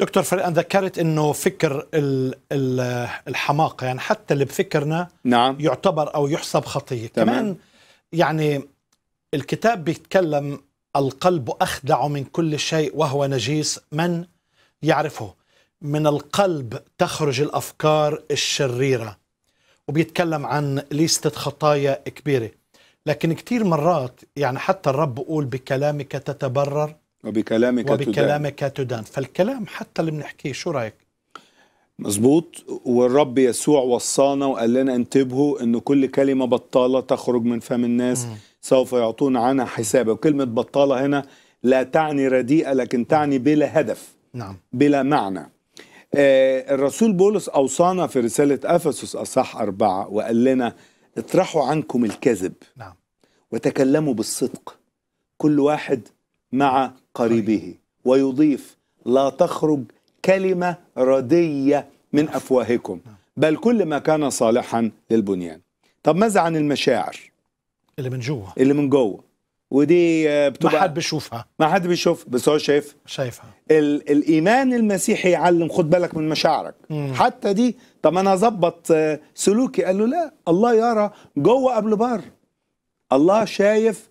دكتور أنا ذكرت انه فكر الحماقه يعني حتى اللي بفكرنا نعم يعتبر او يحسب خطيه تمام. كمان يعني الكتاب بيتكلم القلب اخدع من كل شيء وهو نجيس من يعرفه من القلب تخرج الافكار الشريره وبيتكلم عن ليستة خطايا كبيره لكن كثير مرات يعني حتى الرب بقول بكلامك تتبرر وبكلامك وبكلامك تدان. تدان فالكلام حتى اللي بنحكيه شو رايك مظبوط والرب يسوع وصانا وقال لنا انتبهوا ان كل كلمه بطاله تخرج من فم الناس مم. سوف يعطون عنها حسابا وكلمه بطاله هنا لا تعني رديئه لكن تعني بلا هدف نعم بلا معنى آه الرسول بولس اوصانا في رساله افسس اصح اربعه وقال لنا اطرحوا عنكم الكذب نعم وتكلموا بالصدق كل واحد مع قريبه ويضيف لا تخرج كلمة ردية من أفواهكم بل كل ما كان صالحا للبنيان طب ماذا عن المشاعر اللي من جوه اللي من جوه ودي آه، بتبقى ما حد بيشوفها ما حد بيشوف بس هو شايف شايفها ال الايمان المسيحي يعلم خد بالك من مشاعرك مم. حتى دي طب انا اظبط آه، سلوكي قال له لا الله يرى جوه قبل بره الله شايف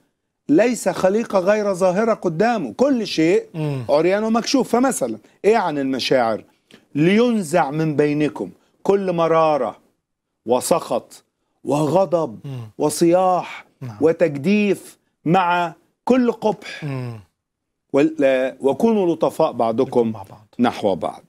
ليس خليقة غير ظاهرة قدامه كل شيء عريان ومكشوف فمثلا إيه عن المشاعر لينزع من بينكم كل مرارة وسخط وغضب وصياح نعم. وتجديف مع كل قبح وكونوا لطفاء بعضكم نحو بعض